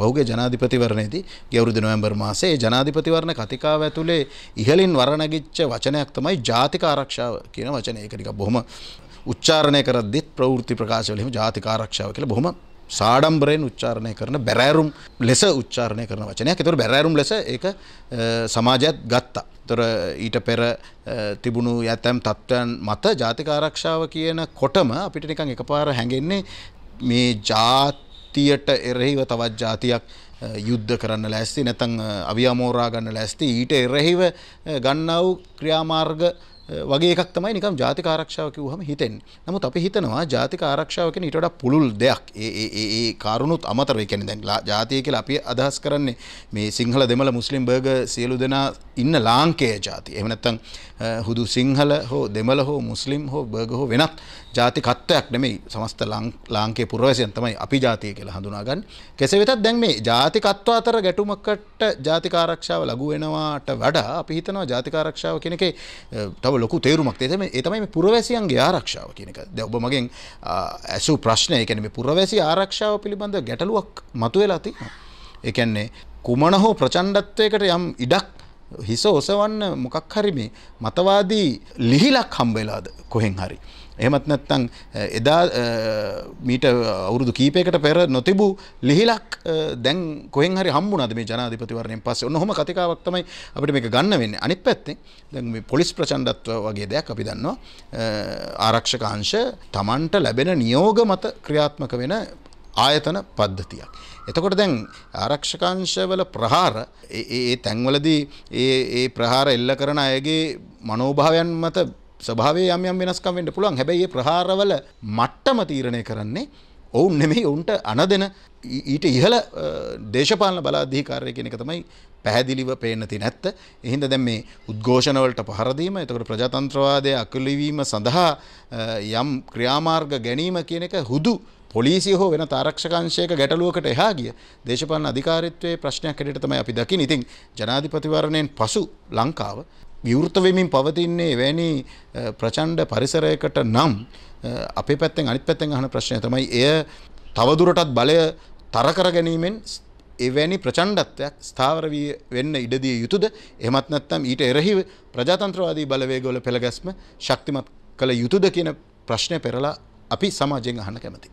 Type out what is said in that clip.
පෞගේ ජනාධිපතිවරණයේදී ගියවුරුදු නොවැම්බර් මාසයේ ජනාධිපතිවරණ කතිකාව ඇතුලේ ඉහලින් වරණගිච්ච වචනයක් තමයි ජාතික ආරක්ෂාව කියන වචනේ. ඒක ටිකක් බොහොම උච්චාරණය කරද්දිත් ප්‍රවෘත්ති ප්‍රකාශවල එහෙම ජාතික ආරක්ෂාව කියලා බොහොම සාඩම්බරයෙන් උච්චාරණය කරන බැරෑරුම් ලෙස උච්චාරණය කරන වචනයක්. ඒතකොට බැරෑරුම් ලෙස ඒක සමාජයත් ගත්තා. තොර ඊට පෙර තිබුණු ඇතැම් තත්ත්වයන් මත ජාතික ආරක්ෂාව කියන කොටම අපිට නිකන් එකපාර හැඟෙන්නේ මේ ජාති ශක්තියට එරෙහිව තවත් ජාතියක් යුද්ධ කරන්න ලැස්ති නැතන් අවියමෝරා ගන්න ලැස්ති ඊට එරෙහිව ගන්නව් ක්‍රියාමාර්ග වගේ එකක් තමයි නිකම් ජාතික ආරක්ෂාව කිව්වම හිතෙන්නේ. නමුත් අපි හිතනවා ජාතික ආරක්ෂාව කියන්නේ ඊට වඩා පුළුල් දෙයක්. ඒ ඒ ඒ ඒ කාරණුත් අමතරව. ඒ කියන්නේ දැන් ජාතිය කියලා අපි අදහස් කරන්නේ මේ සිංහල දෙමළ මුස්ලිම් බර්ගර් සියලු දෙනා ඉන්න ලාංකේය ජාතිය. එහෙම නැත්නම් හුදු සිංහල හෝ දෙමළ හෝ මුස්ලිම් හෝ බර්ගර් හෝ වෙනත් ජාතිකත්වයක් නෙමෙයි සමස්ත ලාංකේය පුරවැසියන් තමයි අපි ජාතිය කියලා හඳුනාගන්නේ. කෙසේ වෙතත් දැන් මේ ජාතිකත්ව අතර ගැටුමකට ජාතික ආරක්ෂාව ලඟු වෙනවාට වඩා අපි හිතනවා ජාතික ආරක්ෂාව කියන එකේ තව ආරක්ෂාව ලොකු තේරුමක් එතම එතමයි පුරවැසියන්ගේ ආරක්ෂාව කියනක ද ඔබ මගෙන් ඇසු ප්‍රශ්නය කැනෙම පුරවැසි ආරක්ෂාව පිළිබඳ ගැටලුවක් මතුවෙලා ති එකන්නේ කුමන හෝ ප්‍රචණ්ඩත්වයකට යම් ඉඩක් හිස ඔසවන්න මොකක් හරි මේ මතවාදී ලිහිලක් හම්බවෙලාද කොහෙන් හරි. එහෙමත් නැත්නම් එදා මීට අවුරුදු කීපයකට පෙර නොතිබූ ලිහිලක් දැන් කොහෙන් හරි හම්බුණාද මේ ජනාධිපතිවරණයෙන් පස්සේ ඔන්න ඔහොම කතිකාවක් තමයි අපිට මේක ගන්න වෙන්නේ අනිත් පැත්තෙන් දැන් මේ පොලිස් ප්‍රචණ්ඩත්ව වගේ දෙයක් අපි දන්නවා ආරක්ෂක අංශ Tamanට ලැබෙන නියෝග මත ක්‍රියාත්මක වෙන ආයතන පද්ධතියක්. එතකොට දැන් ආරක්ෂකංශවල ප්‍රහාර ඒ තැන්වලදී ඒ ප්‍රහාර එල්ල කරන අයගේ මනෝභාවයන් මත ස්වභාවය යම් යම් වෙනස්කම් වෙන්න පුළුවන් හැබැයි ඒ ප්‍රහාරවල මට්ටම තීරණය කරන්නේ ඔවුන් නෙමෙයි ඔවුන්ට අනදෙන ඊට ඉහළ දේශපාලන බලාධිකාරය කෙනෙක තමයි පැහැදිලිව පේන්න තින ඇත්ත එහින්ද දැන් මේ උද්ඝෝෂණවලට පහරදීම එතකට ප්‍රජාතන්ත්‍රවාදය අකලිවීම සඳහා යම් ක්‍රියාමාර්ග ගැනීම කියන එක හුදු පොලිසිය හෝ වෙන තාරක්ෂකංශයක ගැටලුවකට එහා ගිය දේශපාලන අධිකාරිත්වයේ ප්‍රශ්නයක් හැටියට තමයි අපි දකින්නේ. ඉතින් ජනාධිපතිවරණයෙන් පසු ලංකාව විවෘත වෙමින් පවතින්නේ එවැනි ප්‍රචණ්ඩ පරිසරයකට නම් අපේ පැත්තෙන් අනිත් පැත්තෙන් අහන ප්‍රශ්නය තමයි එය තවදුරටත් බලය තරකර ගැනීමෙන් එවැනි ප්‍රචණ්ඩත්වයක් ස්ථාවර වී වෙන්න ඉඩදිය යුතුද එහෙමත් නැත්නම් ඊට එරෙහිව ප්‍රජාතන්ත්‍රවාදී බලවේගවල පෙළගැස්ම ශක්තිමත් කළ යුතුද කියන ප්‍රශ්නය පෙරලා අපි සමාජයෙන් අහන්න කැමතියි